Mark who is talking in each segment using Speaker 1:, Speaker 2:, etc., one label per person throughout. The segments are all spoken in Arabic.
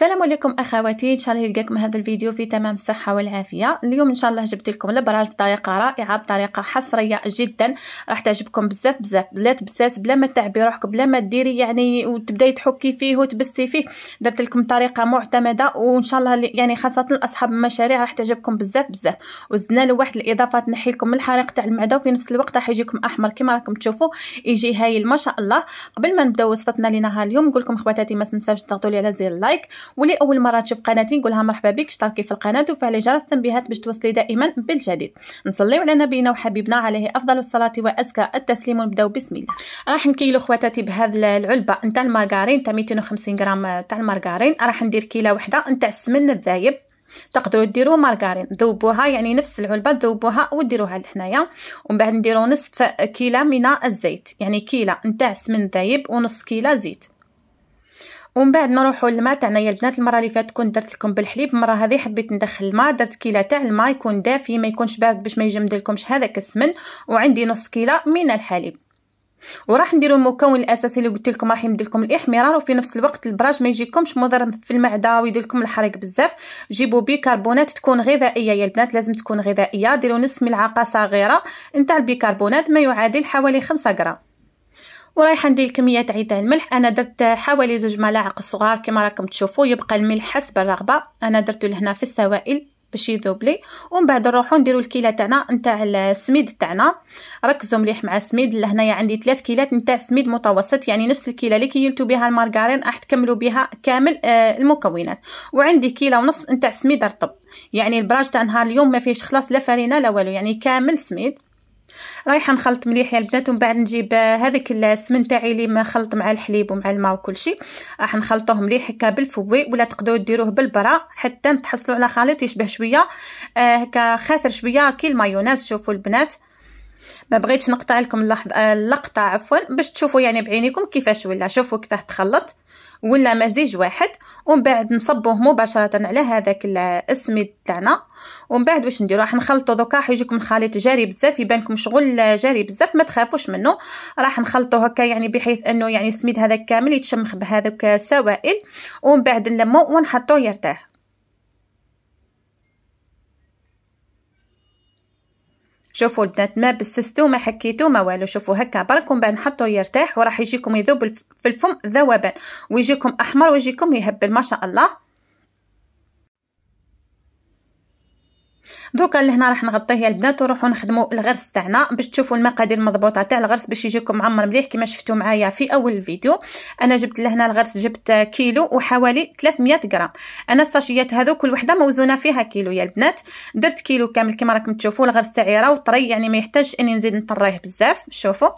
Speaker 1: السلام عليكم اخواتي ان شاء الله يلقاكم هذا الفيديو في تمام الصحه والعافيه اليوم ان شاء الله جبت لكم البراج بطريقه رائعه بطريقه حصريه جدا راح تعجبكم بزاف بزاف لا تبساس بلا ما تعبي روحك بلا ما ديري يعني وتبداي تحكي فيه وتبسي فيه درت لكم طريقه معتمده وان شاء الله يعني خاصه لاصحاب المشاريع راح تعجبكم بزاف بزاف وزدنا له واحد الاضافه تنحي لكم الحريق تاع المعده وفي نفس الوقت راح يجيكم احمر كما راكم تشوفوا يجي هايل ما شاء الله قبل ما نبداو وصفتنا لنهار اليوم نقول لكم خواتاتي ما تنساوش تضغطوا لي على زر اللايك واللي اول مره تشوف قناتي نقولها مرحبا بك اشتركي في القناه وفعلي جرس التنبيهات باش توصلي دائما بالجديد نصليو على نبينا وحبيبنا عليه افضل الصلاه وازكى التسليم نبداو بسم الله راح نكيلو خواتاتي بهذا العلبه نتاع المارغارين تاع 250 غرام تاع المارغارين راح ندير كيله وحده نتاع السمن الذايب تقدروا ديروا مارغارين ذوبوها يعني نفس العلبه ذوبوها وديروها لهنايا ومن بعد نديروا نصف كيله من الزيت يعني كيله نتاع سمن ذايب ونص كيله زيت ومن بعد نروحوا للماء تاعنا يا البنات المره اللي فاتت كنت درت لكم بالحليب المره هذه حبيت ندخل الماء درت كيله تاع الماء يكون دافي ما يكونش بارد باش ما لكمش هذاك السمن وعندي نص كيله من الحليب وراح نديروا المكون الاساسي اللي قلت لكم راح يمد لكم الاحمرار وفي نفس الوقت البراج ما يجيكمش مضر في المعده ويدير لكم الحريق بزاف جيبوا بيكربونات تكون غذائيه يا البنات لازم تكون غذائيه ديروا نص ملعقه صغيره نتاع البيكربونات ما يعادل حوالي 5 غرام ورايح ندير الكميه تاع الملح انا درت حوالي زوج ملاعق صغار كما راكم تشوفوا يبقى الملح حسب الرغبه انا درته لهنا في السوائل باش يذوب لي ومن بعد نروحو نديرو الكيله تاعنا نتاع السميد تاعنا ركزوا مليح مع السميد لهنايا عندي 3 كيلات نتاع سميد متوسط يعني نفس الكيله اللي كيلتو بها المارغرين راح تكملوا بها كامل آه المكونات وعندي كيله ونص نتاع سميد رطب يعني البراج تاع نهار اليوم ما فيهش خلاص لا فرينه لا والو يعني كامل سميد رايحه نخلط مليح يا يعني البنات ومن بعد نجيب آه، هذاك السمن تاعي اللي ما خلط مع الحليب ومع الماء وكل شيء راح نخلطوه مليح هكا بالفوي ولا تقدروا ديروه بالبرا حتى تحصلوا على خليط يشبه شويه آه، هكا خاثر شويه كي المايونيز شوفوا البنات ما بغيتش نقطع لكم اللحظه اللقطه عفوا باش تشوفوا يعني بعينيكم كيفاش ولا شوفوا كيفاه تخلط ولا مزيج واحد ومن بعد نصبوه مباشره على هذاك السميد تاعنا ومن بعد واش نديرو راح نخلطو دوكا راح يجيكم خليط جاري بزاف يبان لكم شغل جاري بزاف ما تخافوش منه راح نخلطو هكا يعني بحيث انه يعني السميد هذا كامل يتشمخ بهذوك السوائل ومن بعد نلمو ونحطوه يرتاح شوفوا البنات ما بسستو ما حكيتو ما والو شوفوا هكا بركم بعد نحطوه يرتاح وراح يجيكم يذوب في الفم ذوبان ويجيكم احمر ويجيكم يهبل ما شاء الله دوكا لهنا راح نغطيه يا البنات ونروحو نخدمو الغرس تاعنا باش تشوفوا المقادير المضبوطه تاع الغرس باش يجيكم معمر مليح كما شفتوا معايا في اول الفيديو انا جبت لهنا الغرس جبت كيلو وحوالي 300 غرام انا الساشيات هذو كل وحده موزونه فيها كيلو يا البنات درت كيلو كامل كما راكم تشوفوا الغرس تاعي راهو طري يعني ما يحتاجش اني نزيد نطريه بزاف شوفوا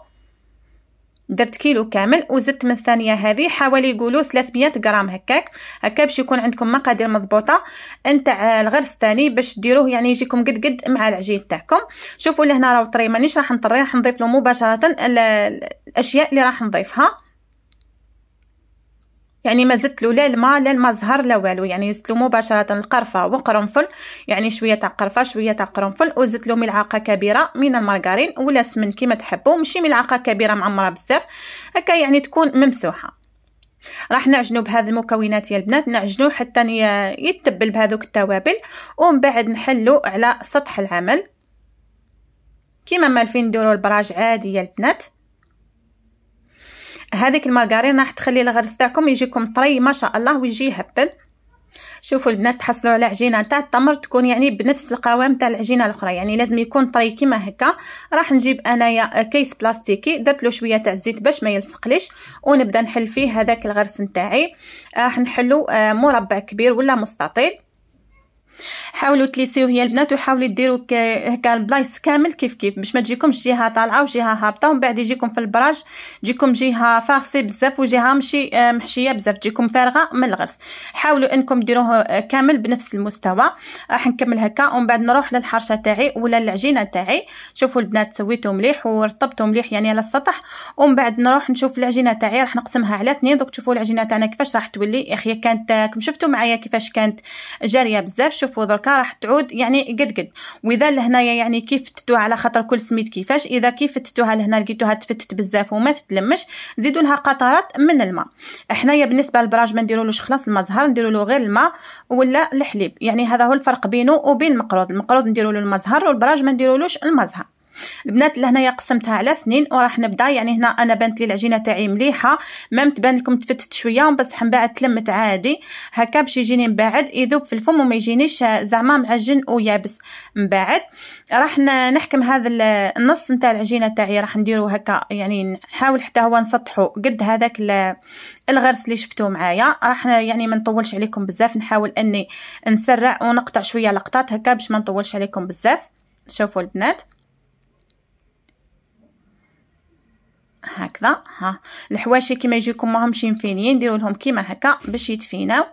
Speaker 1: درت كيلو كامل وزدت من الثانيه هذه حوالي يقولوا 300 غرام هكاك هكا باش يكون عندكم مقادير مضبوطه نتاع الغرس الثاني باش ديروه يعني يجيكم قد قد مع العجين تاعكم شوفوا لهنا راه طري مانيش راح نطري راح نضيف له مباشره الاشياء اللي راح نضيفها يعني ما زدت له لا الماء لا المزهر لا والو يعني يزدت له مباشره القرفه وقرنفل يعني شويه تاع قرفه شويه تاع قرنفل وزدت له ملعقه كبيره من المارغرين ولا سمن كيما تحبوا ماشي ملعقه كبيره معمره بزاف هكا يعني تكون ممسوحه راح نعجنو بهذه المكونات يا البنات نعجنو حتى يتبل بهذوك التوابل ومن بعد نحلو على سطح العمل كيما مالفين نديرو البراج عادي يا البنات هذيك المارغرين راح تخلي الغرس تاعكم يجيكم طري ما شاء الله ويجي يهبل شوفوا البنات تحصلوا على عجينه تاع التمر تكون يعني بنفس القوام تاع العجينه الاخرى يعني لازم يكون طري كيما هكا راح نجيب انايا كيس بلاستيكي درت له شويه تاع الزيت باش ما يلصقليش ونبدا نحل فيه هذاك الغرس نتاعي راح نحلو آه، مربع كبير ولا مستطيل حاولوا تليسيو هي البنات وحاولوا ديروا هكا البلايص كامل كيف كيف باش ما تجيكمش جهه طالعه وجهه هابطه ومن بعد يجيكم في البراج تجيكم جهه فارسي بزاف وجهه مشي آه، محشيه بزاف تجيكم فارغه من الغرس حاولوا انكم ديروه آه، كامل بنفس المستوى آه، راح نكمل هكا ومن بعد نروح للحرشه تاعي ولا العجينه تاعي شوفوا البنات سويتو مليح ورطبتو مليح يعني على السطح ومن بعد نروح نشوف العجينه تاعي راح نقسمها على اثنين دوك تشوفوا العجينه تاعنا كيفاش راح تولي اخيا كانت كم شفتوا معايا كيفاش كانت جاريه بزاف تشوف ودركا راح تعود يعني قد قد واذا لهنايا يعني كيف فتتوها على خاطر كل سميت كيفاش اذا كيف فتتوها لهنا لقيتوها تفتت بزاف وما تتلمش زيدوا لها قطرات من الماء حنايا بالنسبه للبراج ما نديرولوش خلاص الماء زهر نديروا له غير الماء ولا الحليب يعني هذا هو الفرق بينه وبين المقروض المقروض نديرولو له الماء زهر والبراج ما نديرولوش الماء زهر البنات لهنايا قسمتها على اثنين وراح نبدا يعني هنا انا بنت لي العجينه تاعي مليحه ما تبان لكم تفتت شويه بس من بعد تلمت عادي هكا باش يجيني من بعد يذوب في الفم وما يجينيش زعما معجن ويابس من بعد راح نحكم هذا النص نتاع العجينه تاعي راح نديرو هكا يعني نحاول حتى هو نسطحو قد هذاك الغرس اللي شفتوه معايا راح يعني ما نطولش عليكم بزاف نحاول اني نسرع ونقطع شويه لقطات هكا باش ما نطولش عليكم بزاف شوفوا البنات هكذا ها الحواشي كيما يجيكم ماهمش مفينين ديروا لهم كيما هكا باش يتفيناو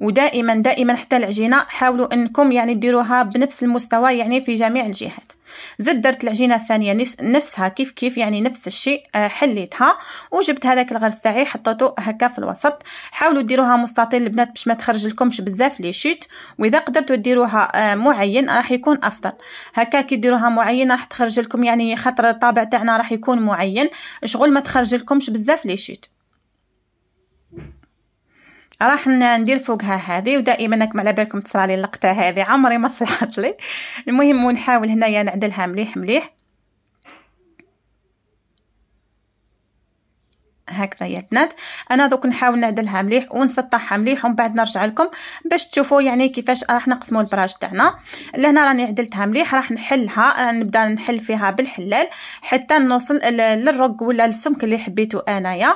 Speaker 1: ودائما دائما حتى العجينه حاولوا انكم يعني ديروها بنفس المستوى يعني في جميع الجهات زد درت العجينه الثانيه نفسها كيف كيف يعني نفس الشيء آه، حليتها وجبت هذاك الغرز تاعي حطيته هكا في الوسط حاولوا ديروها مستطيل البنات باش ما تخرج لكمش بزاف لي شيت واذا قدرتوا ديروها آه، معين راح يكون افضل هكا كي ديروها معين راح تخرج لكم يعني خاطر الطابع تاعنا راح يكون معين شغل ما تخرج لكمش بزاف لي شيت راح ندير فوقها هذه ودائما راكم على بالكم تصرالي اللقطه هذه عمري ما صلحت لي المهم ونحاول هنايا نعدلها مليح مليح هكذا يا بنات انا دوك نحاول نعدلها مليح ونسطحها مليح ومن بعد نرجع لكم باش تشوفوا يعني كيفاش راح نقسموا البراج تاعنا لهنا راني عدلتها مليح راح نحلها نبدا نحل فيها بالحلال حتى نوصل للرق ولا السمك اللي حبيته انايا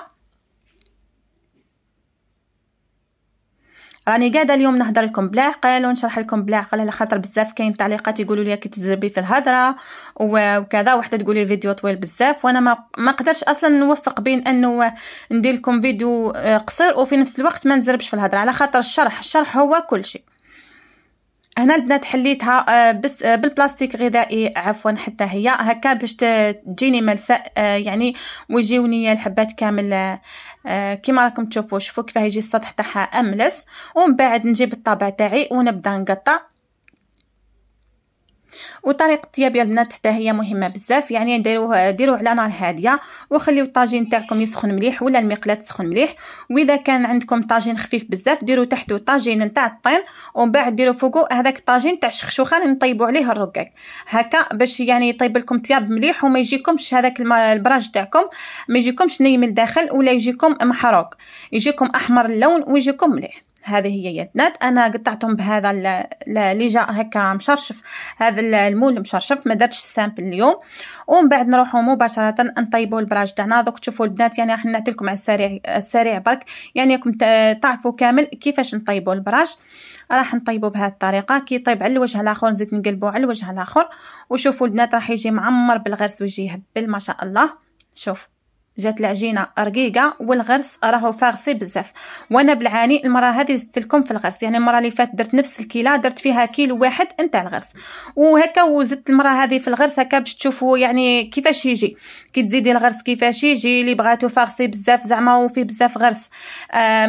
Speaker 1: راني قاعده اليوم نهضر لكم بالعقل ونشرح لكم بالعقل على خاطر بزاف كاين تعليقات يقولوا لي كي تزربي في الهضره وكذا وحده تقول لي الفيديو طويل بزاف وانا ما ما قدرش اصلا نوفق بين انه ندير لكم فيديو آه، قصير وفي نفس الوقت ما نزربش في الهضره على خاطر الشرح الشرح هو كل شيء هنا البنات حليتها آه، بس آه، بالبلاستيك غذائي عفوا حتى هي هكا باش تجيني ملساء آه، يعني ويجيوني الحبات كامل كيما راكم تشوفوا شوفوا كيفاه يجي السطح تاعها املس ومن بعد نجيب الطابع تاعي ونبدا نقطع وطريقه الطياب يا البنات حتى هي مهمه بزاف يعني ديروه ديروه على نار هاديه وخليو الطاجين تاعكم يسخن مليح ولا المقلاة تسخن مليح واذا كان عندكم طاجين خفيف بزاف ديروا تحته طاجين نتاع الطين ومن بعد ديروا فوقه هذاك الطاجين تاع الشخشوخه اللي نطيبوا عليه الركاك هكا باش يعني يطيب لكم الطياب مليح وما يجيكمش هذاك البراج تاعكم ما يجيكمش ني من الداخل ولا يجيكم محروق يجيكم احمر اللون ويجيكم مليح هذه هي يدنات انا قطعتهم بهذا اللي جا هكا مشرشف هذا المول مشرشف ما درتش السامبل اليوم ومن بعد نروحوا مباشره نطيبوا البراج تاعنا دوك تشوفوا البنات يعني راح لكم على السريع السريع برك يعني راكم تعرفوا كامل كيفاش نطيبوا البراج راح نطيبوا بهذه الطريقه كي يطيب على الوجه الاخر نزيد نقلبوا على الوجه الاخر وشوفوا البنات راح يجي معمر بالغرس ويجي يهبل ما شاء الله شوف جات العجينه رقيقه والغرس راهو فارسي بزاف وانا بالعاني المره هذه زدت لكم في الغرس يعني المره اللي فات درت نفس الكيله درت فيها كيلو واحد نتاع الغرس وهكا وزدت المره هذه في الغرس هكا باش تشوفوا يعني كيفاش يجي كي تزيدي الغرس كيفاش يجي اللي بغاتو فارسي بزاف زعما وفيه بزاف غرس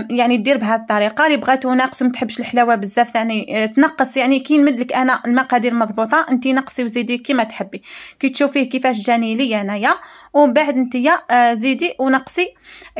Speaker 1: يعني دير بهذه الطريقه اللي بغاتو ناقص وما تحبش الحلاوه بزاف يعني تنقص يعني كي نمد لك انا المقادير مضبوطه انت نقصي وزيدي كيما تحبي كي تشوفيه كيفاش جاني لي انايا ومن بعد انتيا آه، زيدي ونقصي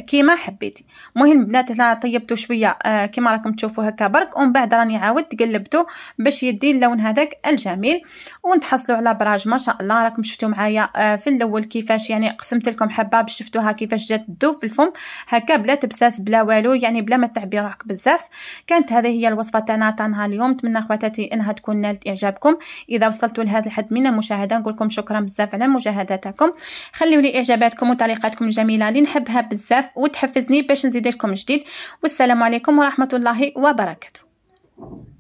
Speaker 1: كيما حبيتي مهم بنات هنا طيبته شويه آه، كيما راكم تشوفوا هكا برك ومن بعد راني عاودت قلبته باش يدي اللون هذاك الجميل ونتحصلوا على براج ما شاء الله راكم شفتوا معايا آه، في الاول كيفاش يعني قسمت لكم حبه باش شفتوها كيفاش جات تذوب في الفم هكا بلا تبساس بلا والو يعني بلا ما تعبي روحك بزاف كانت هذه هي الوصفه تاعنا تاع نهار اليوم نتمنى خواتاتي انها تكون نالت اعجابكم اذا وصلتوا لهذا الحد من المشاهده نقول لكم شكرا بزاف على مشاهدتكم خليوا لي اعجاباتكم وتعليقاتكم لكم الجميله اللي نحبها بزاف وتحفزني باش نزيد لكم جديد والسلام عليكم ورحمه الله وبركاته